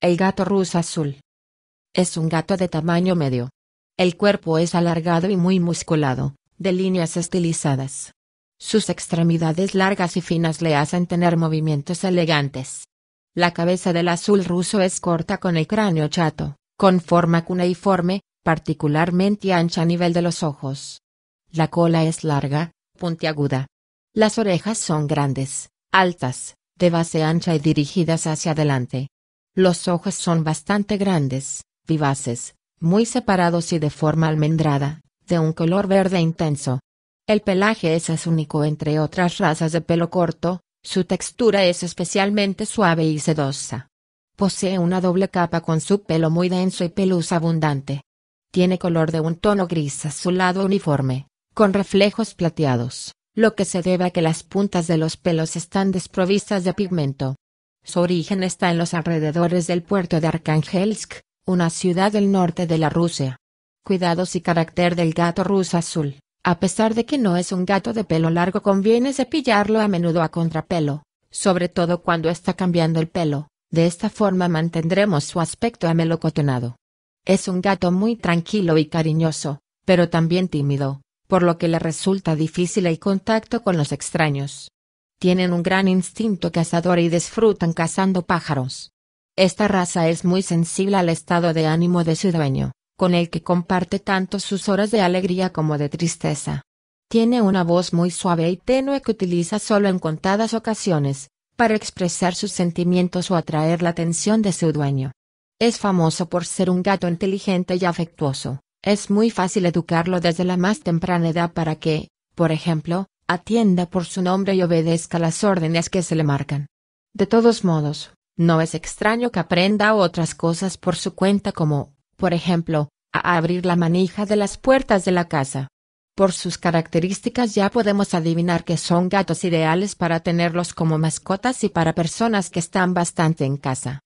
El gato ruso azul. Es un gato de tamaño medio. El cuerpo es alargado y muy musculado, de líneas estilizadas. Sus extremidades largas y finas le hacen tener movimientos elegantes. La cabeza del azul ruso es corta con el cráneo chato, con forma cuneiforme, particularmente ancha a nivel de los ojos. La cola es larga, puntiaguda. Las orejas son grandes, altas, de base ancha y dirigidas hacia adelante. Los ojos son bastante grandes, vivaces, muy separados y de forma almendrada, de un color verde intenso. El pelaje es único entre otras razas de pelo corto, su textura es especialmente suave y sedosa. Posee una doble capa con su pelo muy denso y pelusa abundante. Tiene color de un tono gris azulado uniforme, con reflejos plateados, lo que se debe a que las puntas de los pelos están desprovistas de pigmento. Su origen está en los alrededores del puerto de Arkhangelsk, una ciudad del norte de la Rusia. Cuidados y carácter del gato ruso azul. A pesar de que no es un gato de pelo largo conviene cepillarlo a menudo a contrapelo, sobre todo cuando está cambiando el pelo, de esta forma mantendremos su aspecto amelocotonado. Es un gato muy tranquilo y cariñoso, pero también tímido, por lo que le resulta difícil el contacto con los extraños tienen un gran instinto cazador y disfrutan cazando pájaros. Esta raza es muy sensible al estado de ánimo de su dueño, con el que comparte tanto sus horas de alegría como de tristeza. Tiene una voz muy suave y tenue que utiliza solo en contadas ocasiones, para expresar sus sentimientos o atraer la atención de su dueño. Es famoso por ser un gato inteligente y afectuoso. Es muy fácil educarlo desde la más temprana edad para que, por ejemplo, atienda por su nombre y obedezca las órdenes que se le marcan. De todos modos, no es extraño que aprenda otras cosas por su cuenta como, por ejemplo, a abrir la manija de las puertas de la casa. Por sus características ya podemos adivinar que son gatos ideales para tenerlos como mascotas y para personas que están bastante en casa.